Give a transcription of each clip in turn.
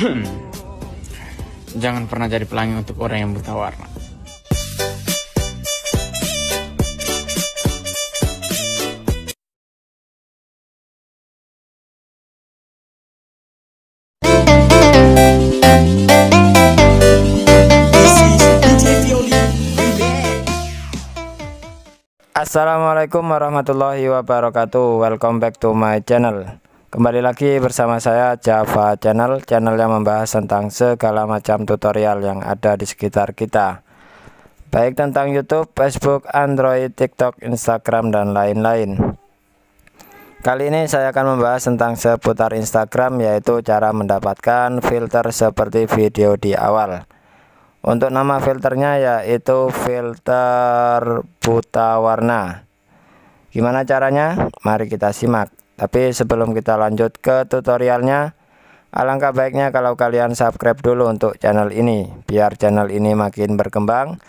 Hmm. Jangan pernah jadi pelangi untuk orang yang buta warna. Assalamualaikum warahmatullahi wabarakatuh Welcome back to my channel Kembali lagi bersama saya Java Channel, channel yang membahas tentang segala macam tutorial yang ada di sekitar kita. Baik tentang YouTube, Facebook, Android, TikTok, Instagram dan lain-lain. Kali ini saya akan membahas tentang seputar Instagram yaitu cara mendapatkan filter seperti video di awal. Untuk nama filternya yaitu filter buta warna. Gimana caranya? Mari kita simak. Tapi sebelum kita lanjut ke tutorialnya, alangkah baiknya kalau kalian subscribe dulu untuk channel ini, biar channel ini makin berkembang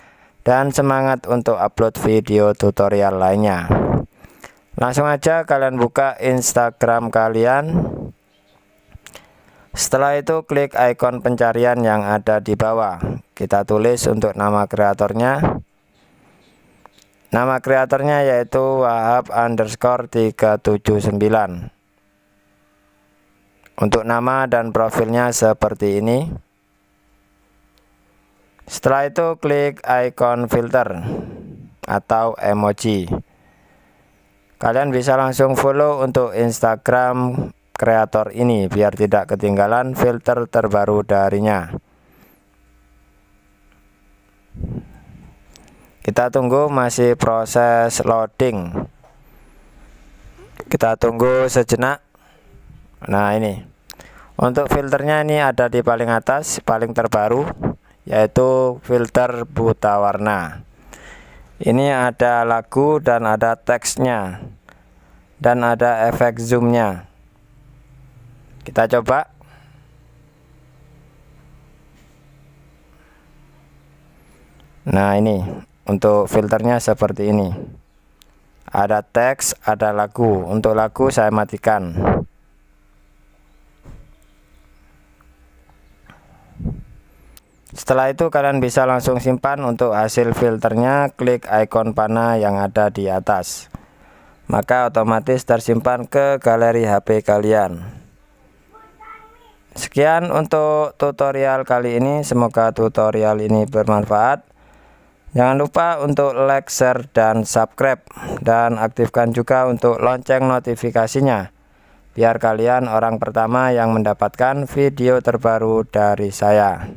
dan semangat untuk upload video tutorial lainnya. Langsung aja kalian buka Instagram kalian. Setelah itu klik ikon pencarian yang ada di bawah. Kita tulis untuk nama kreatornya. Nama kreatornya yaitu Wahab underscore 379 Untuk nama dan profilnya seperti ini Setelah itu klik icon filter atau emoji Kalian bisa langsung follow untuk Instagram kreator ini biar tidak ketinggalan filter terbaru darinya kita tunggu masih proses loading kita tunggu sejenak nah ini untuk filternya ini ada di paling atas paling terbaru yaitu filter buta warna ini ada lagu dan ada teksnya dan ada efek zoomnya kita coba nah ini untuk filternya seperti ini ada teks ada lagu untuk lagu saya matikan setelah itu kalian bisa langsung simpan untuk hasil filternya klik icon panah yang ada di atas maka otomatis tersimpan ke galeri HP kalian Sekian untuk tutorial kali ini, semoga tutorial ini bermanfaat. Jangan lupa untuk like, share, dan subscribe. Dan aktifkan juga untuk lonceng notifikasinya. Biar kalian orang pertama yang mendapatkan video terbaru dari saya.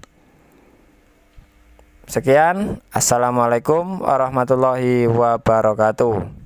Sekian, Assalamualaikum warahmatullahi wabarakatuh.